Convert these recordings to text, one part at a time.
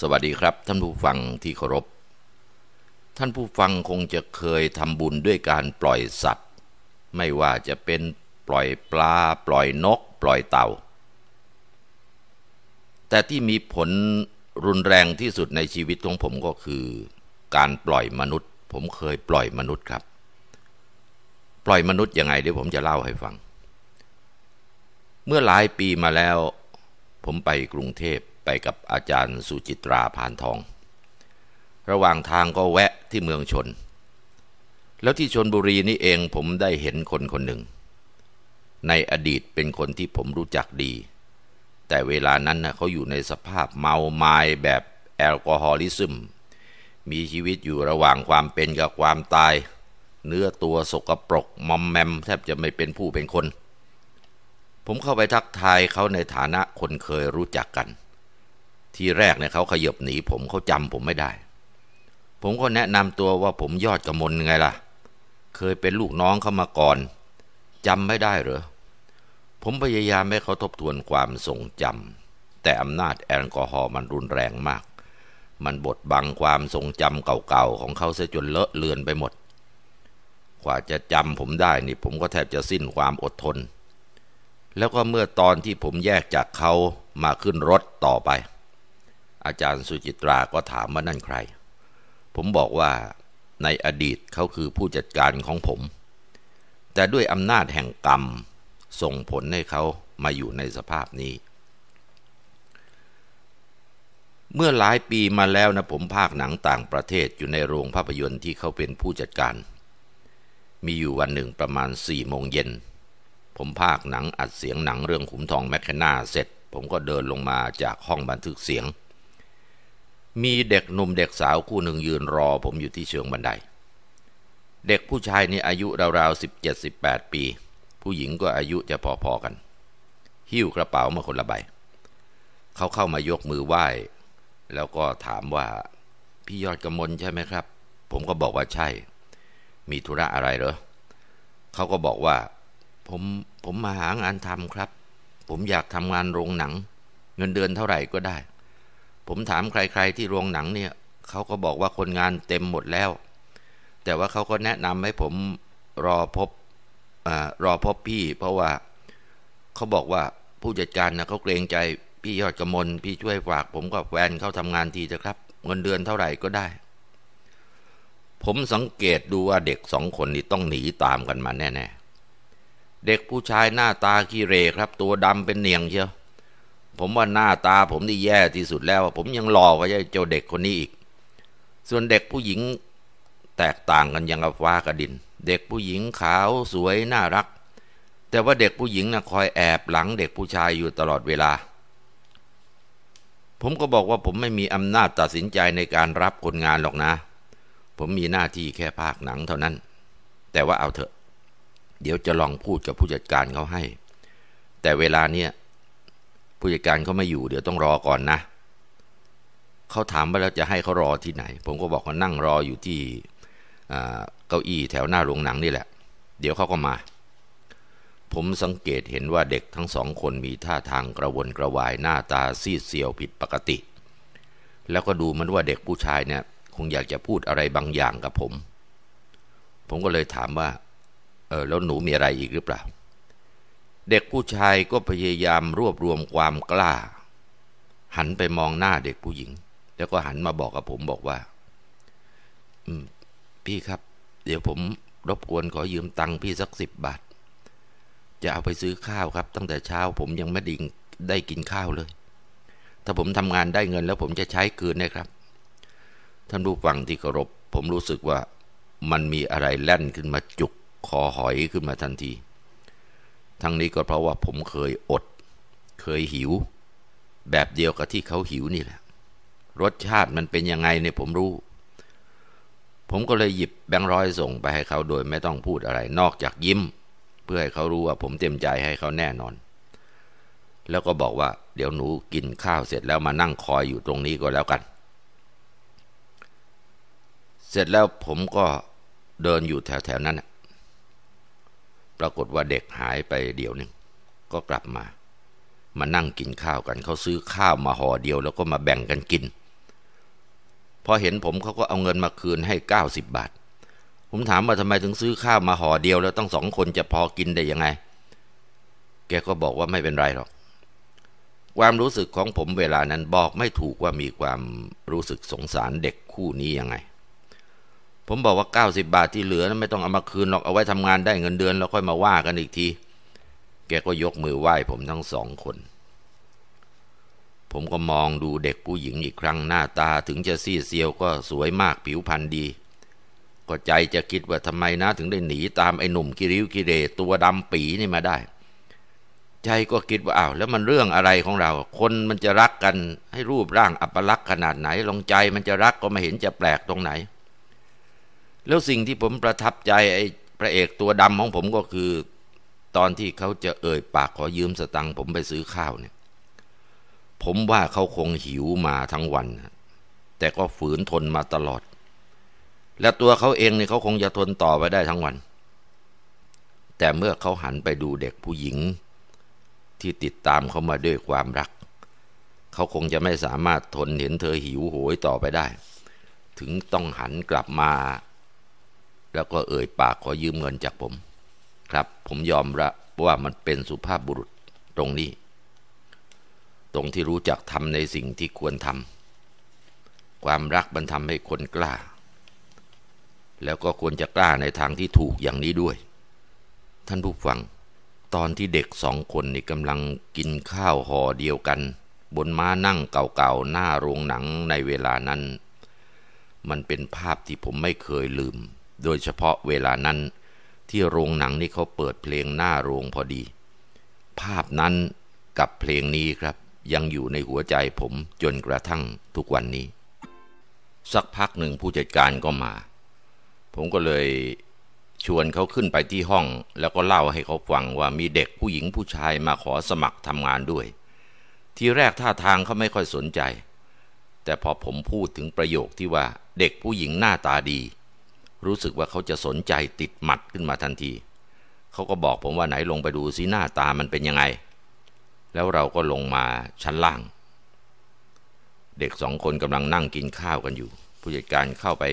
สวัสดีครับ ท่านผู้ฟังที่เคารพ ท่านผู้ฟังคงจะเคยทำบุญด้วยการปล่อยสัตว์ ไม่ว่าจะเป็นปล่อยปลา ปล่อยนกปล่อยเต่า แต่ที่มีผลรุนแรงที่สุดในชีวิตของผมก็คือการปล่อยมนุษย์ ผมเคยปล่อยมนุษย์ครับ ปล่อยมนุษย์ยังไงเดี๋ยวผมจะเล่าให้ฟัง เมื่อหลายปีมาแล้ว ผมไปกรุงเทพไปกับอาจารย์สุจิตราพานทอง ระหว่างทางก็แวะที่เมืองชน แล้วที่ชนบุรีนี่เองผมได้เห็นคนคนหนึ่ง ในอดีตเป็นคนที่ผมรู้จักดี แต่เวลานั้นนะเขาอยู่ในสภาพเมาไมา้แบบแอลกอฮอลิซึม มีชีวิตอยู่ระหว่างความเป็นกับความตาย เนื้อตัวสกปรก มอมแมม แทบจะไม่เป็นผู้เป็นคน ผมเข้าไปทักทายเขาในฐานะคนเคยรู้จักกันทีแรกเนี่ยเขาขยบหนี ผมเขาจำผมไม่ได้ ผมก็แนะนำตัวว่าผมยอดกระมลไงล่ะ เคยเป็นลูกน้องเขามาก่อน จำไม่ได้เหรอ ผมพยายามให้เขาทบทวนความทรงจำแต่อำนาจแอลกอฮอล์มันรุนแรงมาก มันบดบังความทรงจำเก่าๆของเขาเสียจนเลอะเลือนไปหมด กว่าจะจำผมได้นี่ ผมก็แทบจะสิ้นความอดทน แล้วก็เมื่อตอนที่ผมแยกจากเขามาขึ้นรถต่อไปอาจารย์สุจิตรา ก็ถามว่านั่นใคร ผมบอกว่าในอดีตเขาคือผู้จัดการของผม แต่ด้วยอำนาจแห่งกรรมส่งผลให้เขามาอยู่ในสภาพนี้ เมื่อหลายปีมาแล้วนะ ผมภาคหนังต่างประเทศอยู่ในโรงภาพยนตร์ที่เขาเป็นผู้จัดการ มีอยู่วันหนึ่งประมาณสี่โมงเย็น ผมภาคหนังอัดเสียงหนังเรื่องขุมทองแมคคนาเสร็จ ผมก็เดินลงมาจากห้องบันทึกเสียงมีเด็กหนุ่มเด็กสาวคู่หนึ่งยืนรอผมอยู่ที่เชิงบันได เด็กผู้ชายนี่อายุราวๆสิบเจ็ดสิบแปดปี ผู้หญิงก็อายุจะพอ ๆ กัน หิ้วกระเป๋ามาคนละใบเขาเข้ามายกมือไหว้ แล้วก็ถามว่าพี่ยอดกำมลใช่ไหมครับ ผมก็บอกว่าใช่ มีธุระอะไรเหรอ เขาก็บอกว่า ผมผมมาหางานทำครับ ผมอยากทำงานโรงหนัง เงินเดือนเท่าไหร่ก็ได้ผมถามใคร ๆ ที่โรงหนังเนี่ย เขาก็บอกว่าคนงานเต็มหมดแล้ว แต่ว่าเขาก็แนะนำให้ผมรอพบอรอ พบ พี่ เพราะว่าเขาบอกว่าผู้จัดการนะเขาเกรง ใจ พี่ยอดกมลพี่ช่วยฝากผมกับแฟนเข้าทำงานทีจะครับเงินเดือนเท่าไหร่ก็ได้ ผมสังเกตดูว่าเด็กสองคนนี้ต้องหนีตามกันมาแน่ๆเด็กผู้ชายหน้าตาขี้เรครับ ตัวดำเป็นเนียงเชียวผมว่าหน้าตาผมนี่แย่ที่สุดแล้ว ผมยังหล่อกว่าเจ้าเด็กคนนี้อีก ส่วนเด็กผู้หญิงแตกต่างกันยังกับฟ้ากับดิน เด็กผู้หญิงขาวสวยน่ารัก แต่ว่าเด็กผู้หญิงนะ่ะคอยแอบหลังเด็กผู้ชายอยู่ตลอดเวลา ผมก็บอกว่าผมไม่มีอำนาจตัดสินใจในการรับคนงานหรอกนะ ผมมีหน้าที่แค่ภาคหนังเท่านั้น แต่ว่าเอาเถอะ เดี๋ยวจะลองพูดกับผู้จัดการเขาให้ แต่เวลาเนี้ยผู้จัดการเขาไม่อยู่เดี๋ยวต้องรอก่อนนะ เขาถามว่าแล้วจะให้เขารอที่ไหน ผมก็บอกว่านั่งรออยู่ที่เก้าอี้แถวหน้าโรงหนังนี่แหละเดี๋ยวเขาก็มา ผมสังเกตเห็นว่าเด็กทั้งสองคนมีท่าทางกระวนกระวายหน้าตาซีดเซียวผิดปกติ แล้วก็ดูมันว่าเด็กผู้ชายเนี่ยคงอยากจะพูดอะไรบางอย่างกับผม ผมก็เลยถามว่าเออแล้วหนูมีอะไรอีกหรือเปล่าเด็กผู้ชายก็พยายามรวบรวมความกล้า หันไปมองหน้าเด็กผู้หญิง แล้วก็หันมาบอกกับผมบอกว่าพี่ครับ เดี๋ยวผมรบกวนขอยืมตังค์พี่สักสิบบาท จะเอาไปซื้อข้าวครับ ตั้งแต่เช้าผมยังไม่ดิงได้กินข้าวเลย ถ้าผมทำงานได้เงินแล้วผมจะใช้คืนนะครับ ท่านผู้ฟังที่เคารพผมรู้สึกว่ามันมีอะไรแล่นขึ้นมาจุกคอหอยขึ้นมาทันทีทั้งนี้ก็เพราะว่าผมเคยอด เคยหิว แบบเดียวกับที่เขาหิวนี่แหละ รสชาติมันเป็นยังไงเนี่ยผมรู้ ผมก็เลยหยิบแบงค์ร้อยส่งไปให้เขาโดยไม่ต้องพูดอะไรนอกจากยิ้ม เพื่อให้เขารู้ว่า ผมเต็มใจให้เขาแน่นอน แล้วก็บอกว่า เดี๋ยวหนูกินข้าวเสร็จแล้วมานั่งคอยอยู่ตรงนี้ก็แล้วกัน เสร็จแล้วผมก็เดินอยู่แถวๆนั้นปรากฏว่าเด็กหายไปเดี๋ยวนึงก็กลับมา มานั่งกินข้าวกัน เขาซื้อข้าวมาห่อเดียว แล้วก็มาแบ่งกันกิน พอเห็นผมเขาก็เอาเงินมาคืนให้90 บาท ผมถามว่าทำไมถึงซื้อข้าวมาห่อเดียว แล้วต้องสองคนจะพอกินได้ยังไง แกก็บอกว่าไม่เป็นไรหรอก ความรู้สึกของผมเวลานั้นบอกไม่ถูกว่ามีความรู้สึกสงสารเด็กคู่นี้ยังไงผมบอกว่า 90 บาทที่เหลือนะไม่ต้องเอามาคืนหรอกเอาไว้ทำงานได้เงินเดือน แล้วค่อยมาว่ากันอีกที แกก็ยกมือไหว้ผมทั้งสองคน ผมก็มองดูเด็กผู้หญิงอีกครั้งหน้าตาถึงจะซี่เซียวก็สวยมากผิวพรรณดี ก็ใจจะคิดว่าทำไมนะ ถึงได้หนีตามไอ้หนุ่มกิริ้วกิเรตัวดำปีนี่มาได้ ใจก็คิดว่าอ้าวแล้วมันเรื่องอะไรของเรา คนมันจะรักกัน ให้รูปร่างอัปลักษณ์ขนาดไหนลงใจมันจะรักก็ไม่เห็นจะแปลกตรงไหนแล้วสิ่งที่ผมประทับใจไอ้พระเอกตัวดำของผมก็คือ ตอนที่เขาจะเอ่ยปากขอยืมสตังค์ผมไปซื้อข้าวเนี่ยผมว่าเขาคงหิวมาทั้งวันแต่ก็ฝืนทนมาตลอด และตัวเขาเองเนี่ยเขาคงจะทนต่อไปได้ทั้งวัน แต่เมื่อเขาหันไปดูเด็กผู้หญิง ที่ติดตามเขามาด้วยความรัก เขาคงจะไม่สามารถทนเห็นเธอหิวโหยต่อไปได้ ถึงต้องหันกลับมาแล้วก็เอ่ยปากขอยืมเงินจากผม ครับ ผมยอมรับว่ามันเป็นสุภาพบุรุษตรงนี้ ตรงที่รู้จักทำในสิ่งที่ควรทำความรักมันทำให้คนกล้า แล้วก็ควรจะกล้าในทางที่ถูกอย่างนี้ด้วย ท่านผู้ฟัง ตอนที่เด็กสองคนนี่กำลังกินข้าวห่อเดียวกัน บนม้านั่งเก่าๆ หน้าโรงหนังในเวลานั้น มันเป็นภาพที่ผมไม่เคยลืมโดยเฉพาะเวลานั้นที่โรงหนังนี่เขาเปิดเพลงหน้าโรงพอดี ภาพนั้นกับเพลงนี้ครับ ยังอยู่ในหัวใจผมจนกระทั่งทุกวันนี้ สักพักหนึ่งผู้จัดการก็มา ผมก็เลยชวนเขาขึ้นไปที่ห้อง แล้วก็เล่าให้เขาฟังว่ามีเด็กผู้หญิงผู้ชายมาขอสมัครทำงานด้วย ทีแรกท่าทางเขาไม่ค่อยสนใจ แต่พอผมพูดถึงประโยคที่ว่าเด็กผู้หญิงหน้าตาดีรู้สึกว่าเขาจะสนใจติดหมัดขึ้นมาทันที เขาก็บอกผมว่าไหนลงไปดูสิหน้าตามันเป็นยังไง แล้วเราก็ลงมาชั้นล่าง เด็กสองคนกำลังนั่งกินข้าวกันอยู่ ผู้จัดการเข้าไป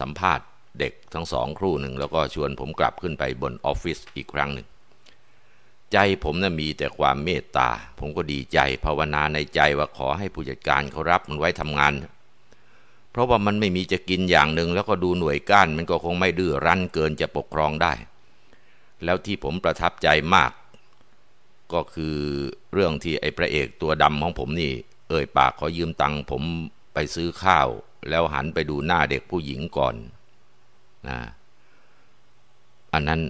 สัมภาษณ์ เด็กทั้งสองครู่หนึ่งแล้วก็ชวนผมกลับขึ้นไปบนออฟฟิศอีกครั้งหนึ่ง ใจผมนะ่ะมีแต่ความเมตตา ผมก็ดีใจ ภาวนาในใจว่าขอให้ผู้จัดการเขารับมันไว้ทำงานเพราะว่ามันไม่มีจะกินอย่างหนึ่งแล้วก็ดูหน่วยก้านมันก็คงไม่ดื้อรั้นเกินจะปกครองได้ แล้วที่ผมประทับใจมาก ก็คือเรื่องที่ไอ้พระเอกตัวดำของผมนี่ เอ่ยปากขอยืมตังค์ผมไปซื้อข้าว แล้วหันไปดูหน้าเด็กผู้หญิงก่อนนะอันนั้น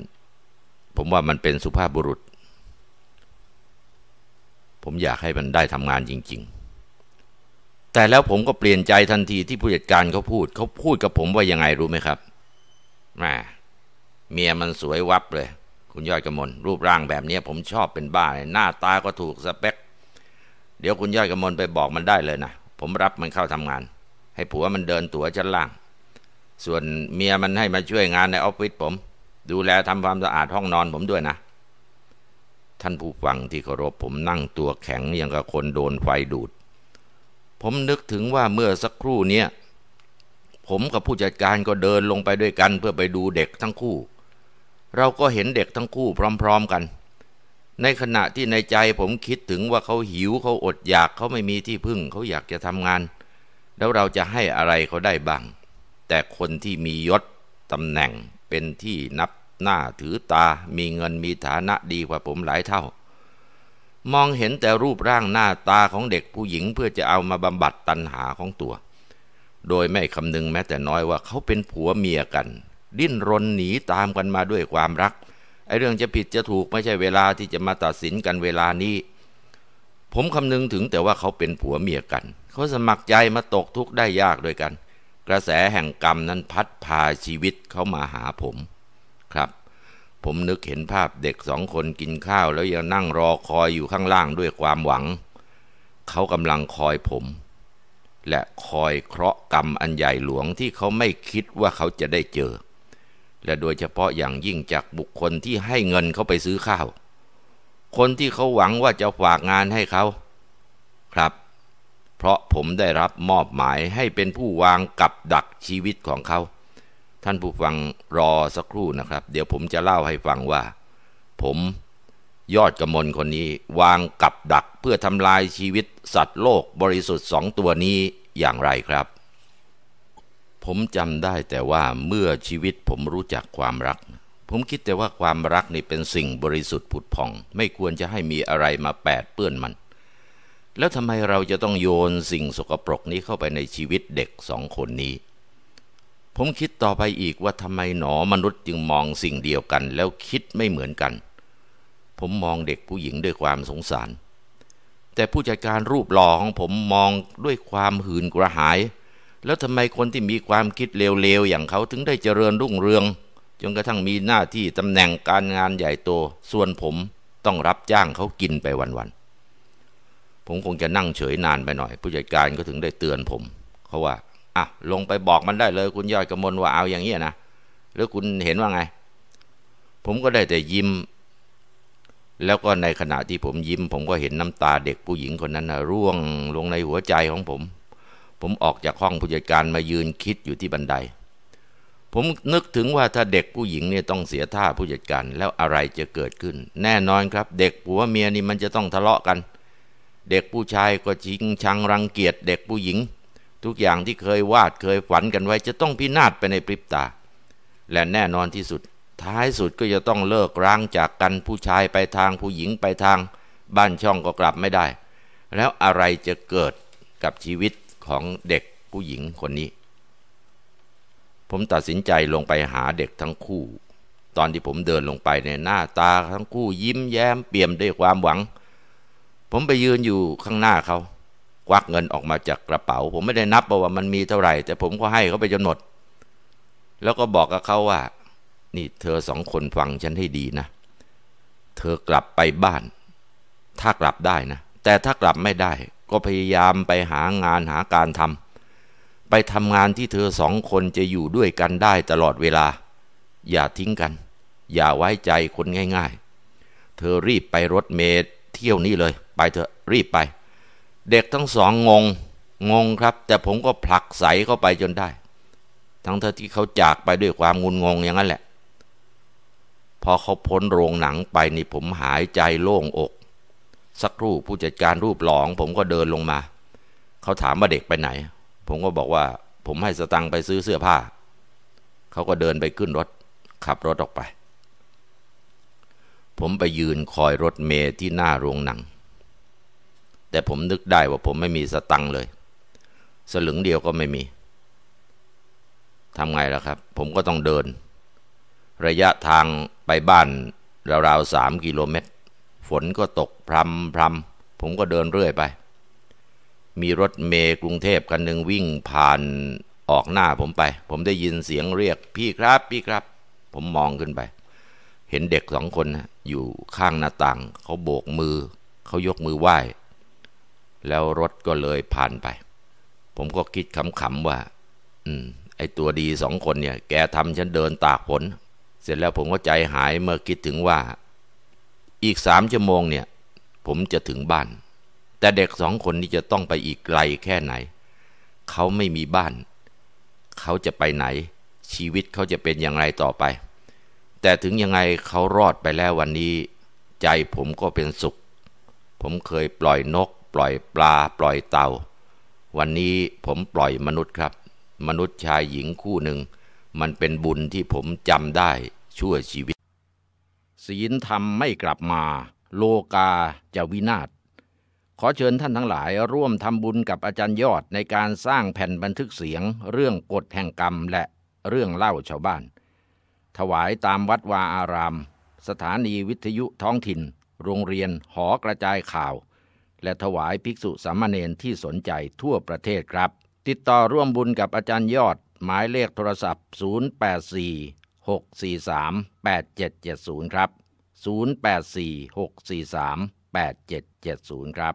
ผมว่ามันเป็นสุภาพบุรุษ ผมอยากให้มันได้ทำงานจริง ๆแต่แล้วผมก็เปลี่ยนใจทันทีที่ผู้จัดการเขาพูด เขาพูดกับผมว่ายังไงรู้ไหมครับแม่เมียมันสวยวับเลย คุณยอดกมลรูปร่างแบบนี้ผมชอบเป็นบ้าเลยหน้าตาก็ถูกสเปคเดี๋ยวคุณยอดกมลไปบอกมันได้เลยนะผมรับมันเข้าทำงาน ให้ผัวมันเดินตัวชั้นล่าง ส่วนเมียมันให้มาช่วยงานในออฟฟิศผม ดูแลทำความสะอาดห้องนอนผมด้วยนะ ท่านผู้ฟังที่เคารพ ผมนั่งตัวแข็งอย่างกับคนโดนไฟดูดผมนึกถึงว่าเมื่อสักครู่เนี้ยผมกับผู้จัดการก็เดินลงไปด้วยกัน เพื่อไปดูเด็กทั้งคู่ เราก็เห็นเด็กทั้งคู่พร้อม ๆกัน ในขณะที่ในใจผมคิดถึงว่าเขาหิวเขาอดอยากเขาไม่มีที่พึ่งเขาอยากจะทำงาน แล้วเราจะให้อะไรเขาได้บ้าง แต่คนที่มียศตำแหน่งเป็นที่นับหน้าถือตา มีเงินมีฐานะดีกว่าผมหลายเท่ามองเห็นแต่รูปร่างหน้าตาของเด็กผู้หญิงเพื่อจะเอามาบำบัดตันหาของตัว โดยไม่คำนึงแม้แต่น้อยว่าเขาเป็นผัวเมียกัน ดิ้นรนหนีตามกันมาด้วยความรัก ไอเรื่องจะผิดจะถูกไม่ใช่เวลาที่จะมาตัดสินกันเวลานี้ ผมคำนึงถึงแต่ว่าเขาเป็นผัวเมียกัน เขาสมัครใจมาตกทุกข์ได้ยากด้วยกัน กระแสแห่งกรรมนั้นพัดพาชีวิตเขามาหาผมครับผมนึกเห็นภาพเด็กสองคนกินข้าวแล้วยังนั่งรอคอยอยู่ข้างล่างด้วยความหวัง เขากำลังคอยผม และคอยเคราะห์กรรมอันใหญ่หลวงที่เขาไม่คิดว่าเขาจะได้เจอ และโดยเฉพาะอย่างยิ่งจากบุคคลที่ให้เงินเขาไปซื้อข้าว คนที่เขาหวังว่าจะฝากงานให้เขา ครับ เพราะผมได้รับมอบหมายให้เป็นผู้วางกับดักชีวิตของเขาท่านผู้ฟังรอสักครู่นะครับ เดี๋ยวผมจะเล่าให้ฟังว่า ผม ยอดกระมลคนนี้ วางกับดักเพื่อทำลายชีวิต สัตว์โลกบริสุทธิ์สองตัวนี้อย่างไรครับ ผมจำได้แต่ว่าเมื่อชีวิตผมรู้จักความรัก ผมคิดแต่ว่าความรักนี่เป็นสิ่งบริสุทธิ์ผุดผ่อง ไม่ควรจะให้มีอะไรมาแปด เปื้อนมัน แล้วทำไมเราจะต้องโยนสิ่งสกปรกนี้เข้าไปในชีวิตเด็กสองคนนี้ผมคิดต่อไปอีกว่าทำไมหนอมนุษย์จึงมองสิ่งเดียวกัน แล้วคิดไม่เหมือนกัน ผมมองเด็กผู้หญิงด้วยความสงสาร แต่ผู้จัดการรูปหล่อของผมมองด้วยความหืนกระหาย แล้วทำไมคนที่มีความคิดเลวๆอย่างเขาถึงได้เจริญรุ่งเรืองจนกระทั่งมีหน้าที่ตำแหน่งการงานใหญ่โต ส่วนผมต้องรับจ้างเขากินไปวัน ๆ ผมคงจะนั่งเฉยนานไปหน่อย ผู้จัดการก็ถึงได้เตือนผมเขาว่าอ่ะลงไปบอกมันได้เลย คุณยอดกมลว่าเอาอย่างนี้นะ หรือคุณเห็นว่าไง ผมก็ได้แต่ยิ้ม แล้วก็ในขณะที่ผมยิ้ม ผมก็เห็นน้ำตาเด็กผู้หญิงคนนั้นนะร่วงลงในหัวใจของผม ผมออกจากห้องผู้จัดการมายืนคิดอยู่ที่บันได ผมนึกถึงว่าถ้าเด็กผู้หญิงเนี่ยต้องเสียท่าผู้จัดการแล้วอะไรจะเกิดขึ้น แน่นอนครับ เด็กผัวเมียนี่มันจะต้องทะเลาะกัน เด็กผู้ชายก็ชิงชังรังเกียจเด็กผู้หญิงทุกอย่างที่เคยวาดเคยฝันกันไว้จะต้องพินาศไปในพริบตา และแน่นอนที่สุดท้ายสุดก็จะต้องเลิกร้างจากกันผู้ชายไปทางผู้หญิงไปทาง บ้านช่องก็กลับไม่ได้ แล้วอะไรจะเกิดกับชีวิตของเด็กผู้หญิงคนนี้ ผมตัดสินใจลงไปหาเด็กทั้งคู่ ตอนที่ผมเดินลงไปในหน้าตาทั้งคู่ยิ้มแย้ม เปี่ยมด้วยความหวัง ผมไปยืนอยู่ข้างหน้าเขาควักเงินออกมาจากกระเป๋า ผมไม่ได้นับว่ามันมีเท่าไหร่ แต่ผมก็ให้เขาไปจนหมดแล้วก็บอกกับเขาว่า นี่เธอสองคนฟังฉันให้ดีนะ เธอกลับไปบ้าน ถ้ากลับได้นะ แต่ถ้ากลับไม่ได้ ก็พยายามไปหางานหาการทำไปทำงานที่เธอสองคนจะอยู่ด้วยกันได้ตลอดเวลา อย่าทิ้งกัน อย่าไว้ใจคนง่ายๆ เธอรีบไปรถเมล์เที่ยวนี้เลย ไปเธอรีบไปเด็กทั้งสองงง งงครับ แต่ผมก็ผลักใสเข้าไปจนได้ ทั้งที่เขาจากไปด้วยความงุนงง อย่างนั้นแหละ พอเขาพ้นโรงหนังไปนี่ผมหายใจโล่งอก สักครู่ผู้จัดการรูปหลอง ผมก็เดินลงมา เขาถามว่าเด็กไปไหน ผมก็บอกว่า ผมให้สตังไปซื้อเสื้อผ้า เขาก็เดินไปขึ้นรถ ขับรถออกไป ผมไปยืนคอยรถเมย์ที่หน้าโรงหนังแต่ผมนึกได้ว่าผมไม่มีสตังเลย สลึงเดียวก็ไม่มี ทำไงล่ะครับ ผมก็ต้องเดิน ระยะทางไปบ้านราวๆสามกิโลเมตร ฝนก็ตกพรำพรำผมก็เดินเรื่อยไป มีรถเมย์กรุงเทพคันหนึ่งวิ่งผ่านออกหน้าผมไป ผมได้ยินเสียงเรียก พี่ครับพี่ครับ ผมมองขึ้นไป เห็นเด็กสองคนอยู่ข้างหน้าต่าง เขาโบกมือ เขายกมือไหว้แล้วรถก็เลยผ่านไป ผมก็คิดขำ ๆ ว่า อืม ไอตัวดีสองคนเนี่ย แกทำฉันเดินตากฝนเสร็จแล้วผมก็ใจหายเมื่อคิดถึงว่า อีกสามชั่วโมงเนี่ย ผมจะถึงบ้าน แต่เด็กสองคนนี่จะต้องไปอีกไกลแค่ไหน เขาไม่มีบ้าน เขาจะไปไหน ชีวิตเขาจะเป็นอย่างไรต่อไป แต่ถึงยังไงเขารอดไปแล้ววันนี้ ใจผมก็เป็นสุข ผมเคยปล่อยนกปล่อยปลาปล่อยเตาวันนี้ผมปล่อยมนุษย์ครับ มนุษย์ชายหญิงคู่หนึ่ง มันเป็นบุญที่ผมจำได้ชั่วชีวิต ศีลธรรมไม่กลับมา โลกาจะวินาศขอเชิญท่านทั้งหลายร่วมทำบุญกับอาจารย์ยอดในการสร้างแผ่นบันทึกเสียง เรื่องกฎแห่งกรรมและเรื่องเล่าชาวบ้าน ถวายตามวัดวาอาราม สถานีวิทยุท้องถิ่น โรงเรียนหอกระจายข่าวและถวายภิกษุสามเณรที่สนใจทั่วประเทศครับ ติดต่อร่วมบุญกับอาจารย์ยอด หมายเลขโทรศัพท์ 0846438770ครับ0846438770ครับ